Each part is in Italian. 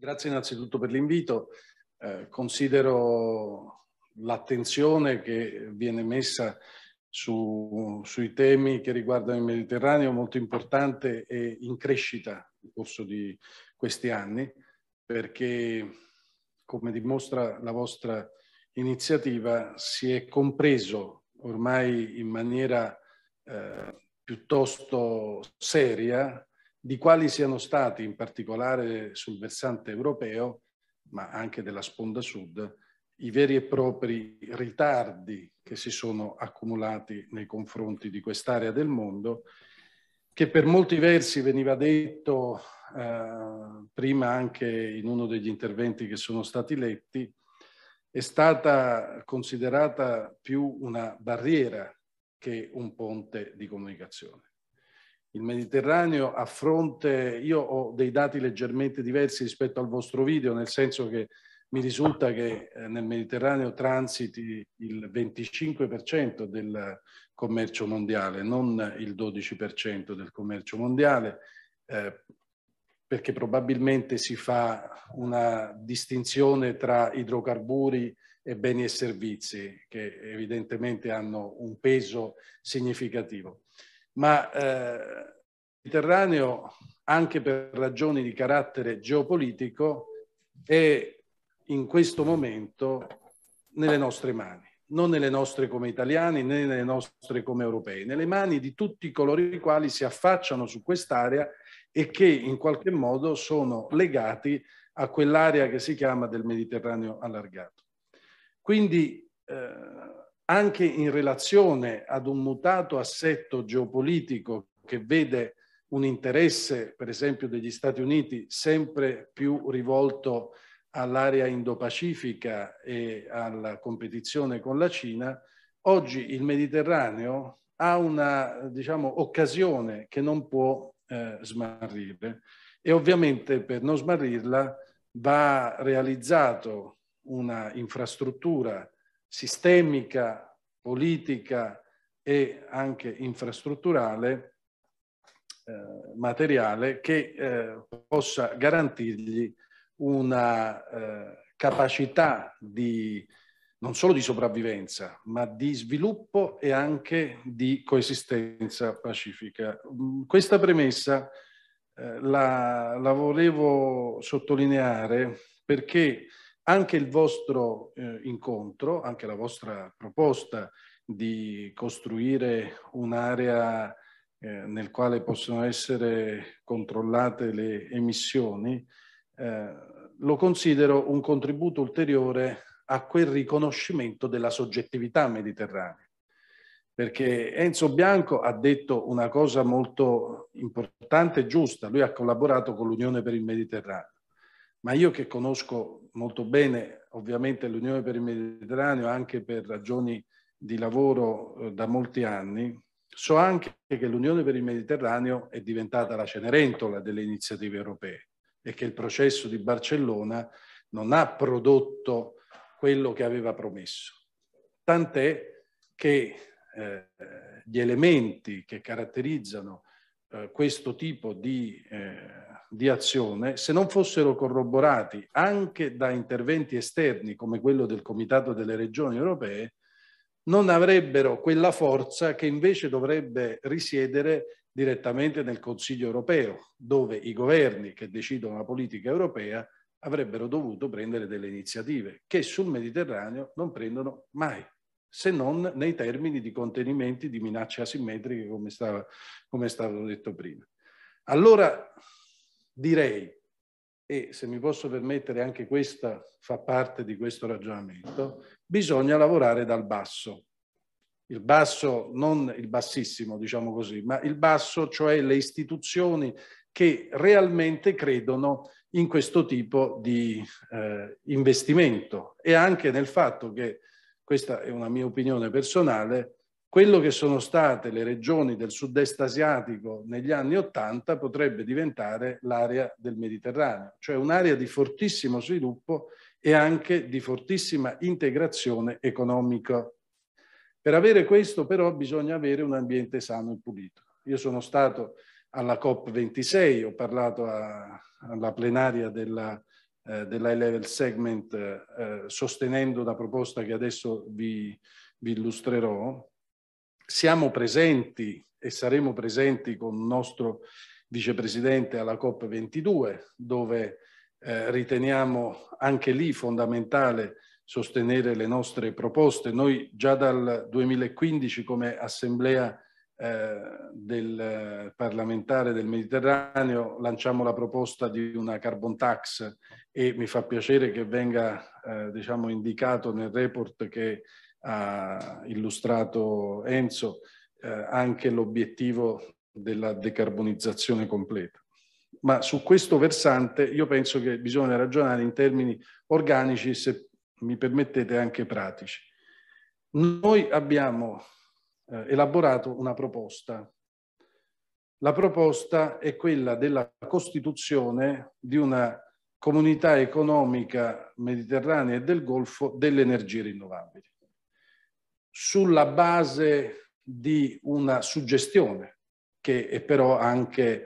Grazie innanzitutto per l'invito. Eh, considero l'attenzione che viene messa su, sui temi che riguardano il Mediterraneo molto importante e in crescita nel corso di questi anni, perché come dimostra la vostra iniziativa si è compreso ormai in maniera eh, piuttosto seria di quali siano stati in particolare sul versante europeo, ma anche della sponda sud, i veri e propri ritardi che si sono accumulati nei confronti di quest'area del mondo, che per molti versi veniva detto eh, prima anche in uno degli interventi che sono stati letti, è stata considerata più una barriera che un ponte di comunicazione il Mediterraneo a fronte, io ho dei dati leggermente diversi rispetto al vostro video, nel senso che mi risulta che eh, nel Mediterraneo transiti il 25% del commercio mondiale, non il 12% del commercio mondiale, eh, perché probabilmente si fa una distinzione tra idrocarburi e beni e servizi, che evidentemente hanno un peso significativo ma eh, il Mediterraneo, anche per ragioni di carattere geopolitico, è in questo momento nelle nostre mani, non nelle nostre come italiani né nelle nostre come europei, nelle mani di tutti coloro i quali si affacciano su quest'area e che in qualche modo sono legati a quell'area che si chiama del Mediterraneo allargato. Quindi anche in relazione ad un mutato assetto geopolitico che vede un interesse, per esempio, degli Stati Uniti sempre più rivolto all'area indo-pacifica e alla competizione con la Cina, oggi il Mediterraneo ha una diciamo, occasione che non può eh, smarrire e ovviamente per non smarrirla va realizzato una infrastruttura sistemica, politica e anche infrastrutturale, eh, materiale, che eh, possa garantirgli una eh, capacità di non solo di sopravvivenza, ma di sviluppo e anche di coesistenza pacifica. Mm, questa premessa eh, la, la, volevo sottolineare perché anche il vostro eh, incontro, anche la vostra proposta di costruire un'area eh, nel quale possono essere controllate le emissioni, eh, lo considero un contributo ulteriore a quel riconoscimento della soggettività mediterranea. Perché Enzo Bianco ha detto una cosa molto importante e giusta, lui ha collaborato con l'Unione per il Mediterraneo ma io che conosco molto bene ovviamente l'Unione per il Mediterraneo anche per ragioni di lavoro eh, da molti anni, so anche che l'Unione per il Mediterraneo è diventata la cenerentola delle iniziative europee e che il processo di Barcellona non ha prodotto quello che aveva promesso. Tant'è che eh, gli elementi che caratterizzano eh, questo tipo di eh, di azione, se non fossero corroborati anche da interventi esterni come quello del Comitato delle Regioni Europee, non avrebbero quella forza che invece dovrebbe risiedere direttamente nel Consiglio europeo, dove i governi che decidono la politica europea avrebbero dovuto prendere delle iniziative che sul Mediterraneo non prendono mai, se non nei termini di contenimenti di minacce asimmetriche, come, stava, come è stato detto prima. Allora direi, e se mi posso permettere anche questa fa parte di questo ragionamento, bisogna lavorare dal basso. Il basso, non il bassissimo, diciamo così, ma il basso, cioè le istituzioni che realmente credono in questo tipo di eh, investimento e anche nel fatto che, questa è una mia opinione personale, quello che sono state le regioni del sud-est asiatico negli anni Ottanta potrebbe diventare l'area del Mediterraneo, cioè un'area di fortissimo sviluppo e anche di fortissima integrazione economica. Per avere questo però bisogna avere un ambiente sano e pulito. Io sono stato alla COP26, ho parlato a, alla plenaria della, eh, dell'high-level segment eh, sostenendo la proposta che adesso vi, vi illustrerò, siamo presenti e saremo presenti con il nostro vicepresidente alla COP22, dove eh, riteniamo anche lì fondamentale sostenere le nostre proposte. Noi già dal 2015 come Assemblea eh, del eh, parlamentare del Mediterraneo lanciamo la proposta di una carbon tax e mi fa piacere che venga eh, diciamo indicato nel report che ha illustrato Enzo eh, anche l'obiettivo della decarbonizzazione completa. Ma su questo versante io penso che bisogna ragionare in termini organici, se mi permettete anche pratici. Noi abbiamo eh, elaborato una proposta. La proposta è quella della costituzione di una comunità economica mediterranea e del Golfo delle energie rinnovabili, sulla base di una suggestione che è però anche,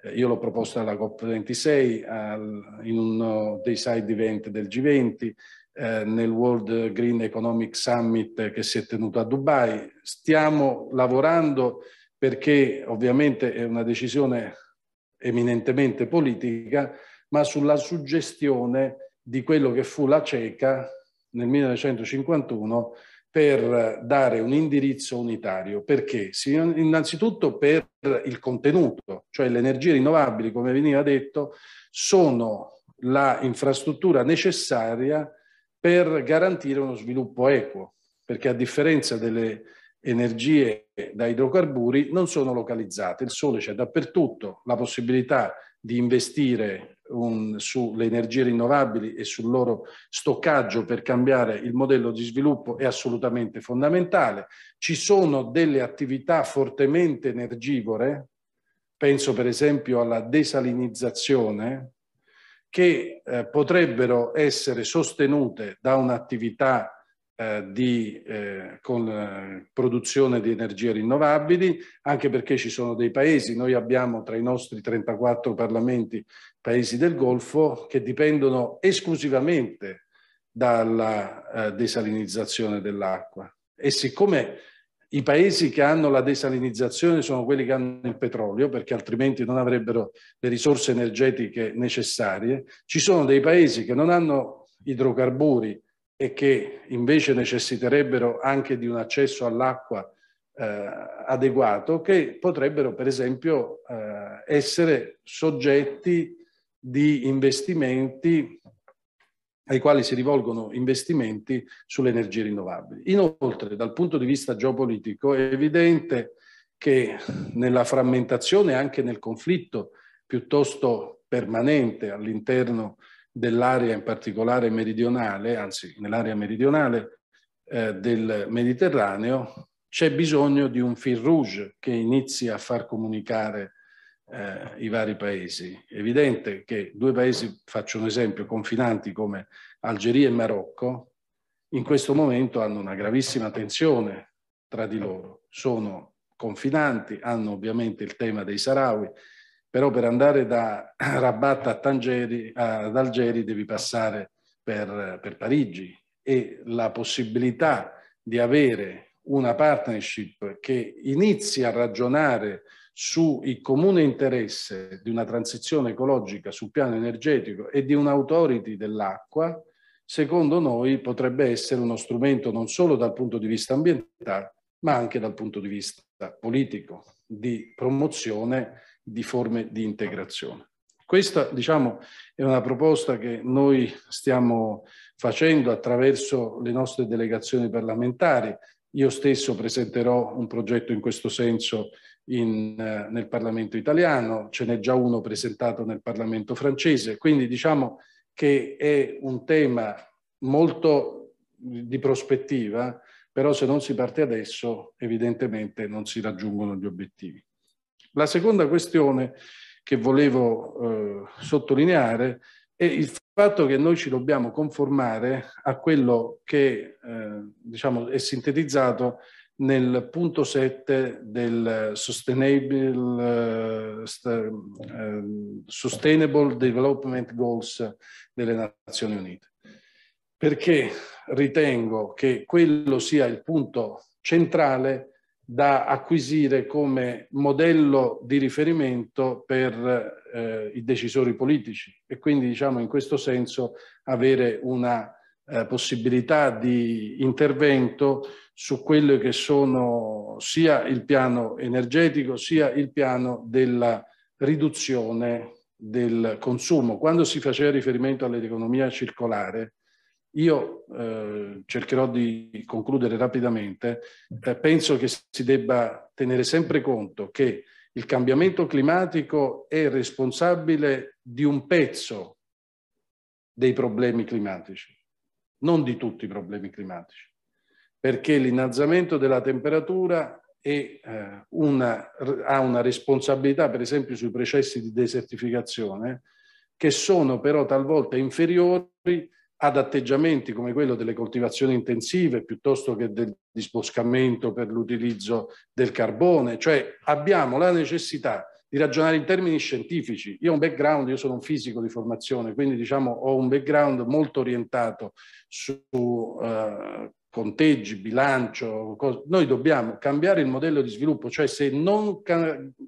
eh, io l'ho proposta alla COP26, in uno dei side event del G20, eh, nel World Green Economic Summit che si è tenuto a Dubai. Stiamo lavorando perché ovviamente è una decisione eminentemente politica, ma sulla suggestione di quello che fu la CECA nel 1951 per dare un indirizzo unitario. Perché? Innanzitutto per il contenuto, cioè le energie rinnovabili, come veniva detto, sono l'infrastruttura necessaria per garantire uno sviluppo equo, perché a differenza delle energie da idrocarburi non sono localizzate, il sole c'è dappertutto, la possibilità di investire sulle energie rinnovabili e sul loro stoccaggio per cambiare il modello di sviluppo è assolutamente fondamentale. Ci sono delle attività fortemente energivore, penso per esempio alla desalinizzazione, che eh, potrebbero essere sostenute da un'attività eh, di, eh, con eh, produzione di energie rinnovabili, anche perché ci sono dei paesi, noi abbiamo tra i nostri 34 parlamenti paesi del Golfo che dipendono esclusivamente dalla eh, desalinizzazione dell'acqua e siccome i paesi che hanno la desalinizzazione sono quelli che hanno il petrolio, perché altrimenti non avrebbero le risorse energetiche necessarie. Ci sono dei paesi che non hanno idrocarburi e che invece necessiterebbero anche di un accesso all'acqua eh, adeguato, che potrebbero per esempio eh, essere soggetti di investimenti ai quali si rivolgono investimenti sulle energie rinnovabili. Inoltre, dal punto di vista geopolitico, è evidente che nella frammentazione e anche nel conflitto piuttosto permanente all'interno dell'area in particolare meridionale, anzi nell'area meridionale eh, del Mediterraneo, c'è bisogno di un fil rouge che inizi a far comunicare eh, i vari paesi. È evidente che due paesi, faccio un esempio, confinanti come Algeria e Marocco, in questo momento hanno una gravissima tensione tra di loro. Sono confinanti, hanno ovviamente il tema dei Sarawi, però per andare da Rabat a Tangeri, ad Algeri devi passare per, per Parigi e la possibilità di avere una partnership che inizi a ragionare sul comune interesse di una transizione ecologica sul piano energetico e di un'autority dell'acqua, secondo noi potrebbe essere uno strumento non solo dal punto di vista ambientale, ma anche dal punto di vista politico, di promozione di forme di integrazione. Questa, diciamo, è una proposta che noi stiamo facendo attraverso le nostre delegazioni parlamentari. Io stesso presenterò un progetto in questo senso in, eh, nel Parlamento italiano, ce n'è già uno presentato nel Parlamento francese, quindi diciamo che è un tema molto di prospettiva, però se non si parte adesso evidentemente non si raggiungono gli obiettivi. La seconda questione che volevo eh, sottolineare è il fatto che noi ci dobbiamo conformare a quello che eh, diciamo, è sintetizzato nel punto 7 del Sustainable, uh, Sustainable Development Goals delle Nazioni Unite, perché ritengo che quello sia il punto centrale da acquisire come modello di riferimento per eh, i decisori politici e quindi diciamo in questo senso avere una eh, possibilità di intervento su quello che sono sia il piano energetico sia il piano della riduzione del consumo. Quando si faceva riferimento all'economia circolare, io eh, cercherò di concludere rapidamente, eh, penso che si debba tenere sempre conto che il cambiamento climatico è responsabile di un pezzo dei problemi climatici non di tutti i problemi climatici, perché l'innalzamento della temperatura è, eh, una, ha una responsabilità, per esempio, sui processi di desertificazione, che sono però talvolta inferiori ad atteggiamenti come quello delle coltivazioni intensive piuttosto che del disboscamento per l'utilizzo del carbone. Cioè abbiamo la necessità di ragionare in termini scientifici. Io ho un background, io sono un fisico di formazione, quindi diciamo ho un background molto orientato su eh, conteggi, bilancio. Cose. Noi dobbiamo cambiare il modello di sviluppo, cioè se non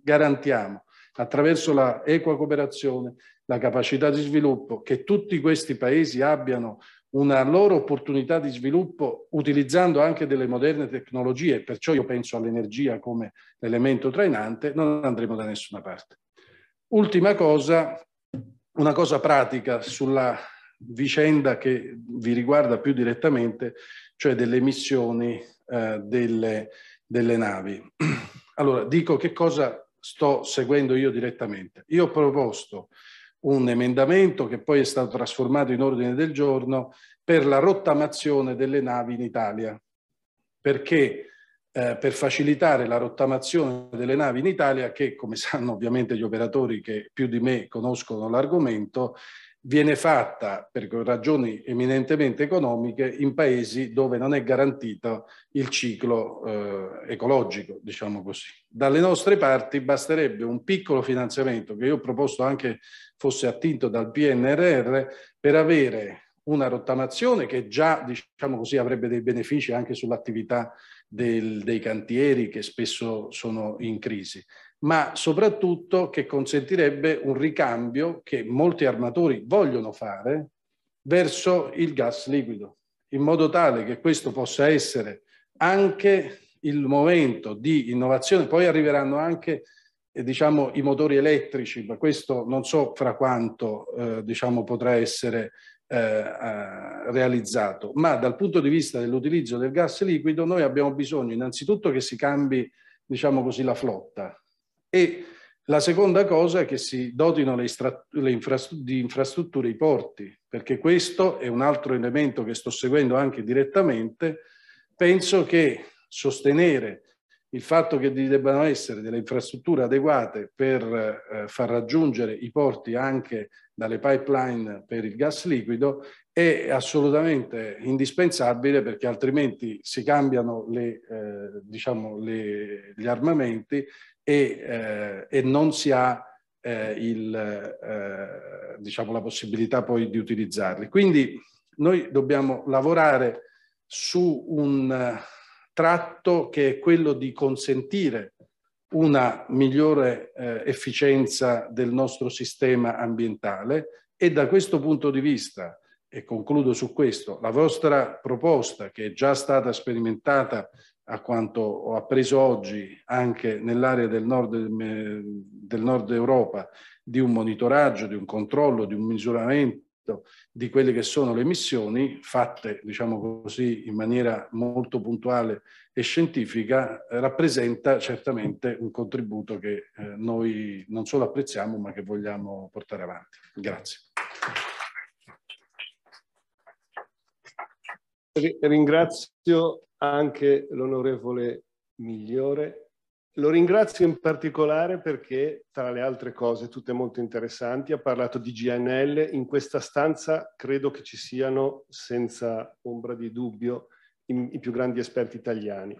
garantiamo attraverso la equa cooperazione la capacità di sviluppo che tutti questi paesi abbiano una loro opportunità di sviluppo utilizzando anche delle moderne tecnologie, perciò io penso all'energia come elemento trainante, non andremo da nessuna parte. Ultima cosa, una cosa pratica sulla vicenda che vi riguarda più direttamente, cioè delle missioni eh, delle, delle navi. Allora, dico che cosa sto seguendo io direttamente. Io ho proposto un emendamento che poi è stato trasformato in ordine del giorno per la rottamazione delle navi in Italia, perché eh, per facilitare la rottamazione delle navi in Italia, che come sanno ovviamente gli operatori che più di me conoscono l'argomento, viene fatta per ragioni eminentemente economiche in paesi dove non è garantito il ciclo eh, ecologico, diciamo così. Dalle nostre parti basterebbe un piccolo finanziamento che io ho proposto anche fosse attinto dal PNRR per avere una rottamazione che già diciamo così, avrebbe dei benefici anche sull'attività dei cantieri che spesso sono in crisi ma soprattutto che consentirebbe un ricambio che molti armatori vogliono fare verso il gas liquido, in modo tale che questo possa essere anche il momento di innovazione. Poi arriveranno anche eh, diciamo, i motori elettrici, ma questo non so fra quanto eh, diciamo, potrà essere eh, realizzato, ma dal punto di vista dell'utilizzo del gas liquido noi abbiamo bisogno innanzitutto che si cambi diciamo così, la flotta, e la seconda cosa è che si dotino le le infrastr di infrastrutture i porti, perché questo è un altro elemento che sto seguendo anche direttamente. Penso che sostenere il fatto che vi debbano essere delle infrastrutture adeguate per eh, far raggiungere i porti anche dalle pipeline per il gas liquido è assolutamente indispensabile perché altrimenti si cambiano le, eh, diciamo le, gli armamenti e, eh, e non si ha eh, il, eh, diciamo, la possibilità poi di utilizzarli. Quindi noi dobbiamo lavorare su un tratto che è quello di consentire una migliore eh, efficienza del nostro sistema ambientale e da questo punto di vista, e concludo su questo, la vostra proposta che è già stata sperimentata a quanto ho appreso oggi anche nell'area del nord, del nord Europa di un monitoraggio, di un controllo, di un misuramento di quelle che sono le missioni fatte, diciamo così, in maniera molto puntuale e scientifica, rappresenta certamente un contributo che eh, noi non solo apprezziamo, ma che vogliamo portare avanti. Grazie. Ringrazio anche l'onorevole Migliore. Lo ringrazio in particolare perché, tra le altre cose, tutte molto interessanti, ha parlato di GNL. In questa stanza credo che ci siano, senza ombra di dubbio, i, più grandi esperti italiani.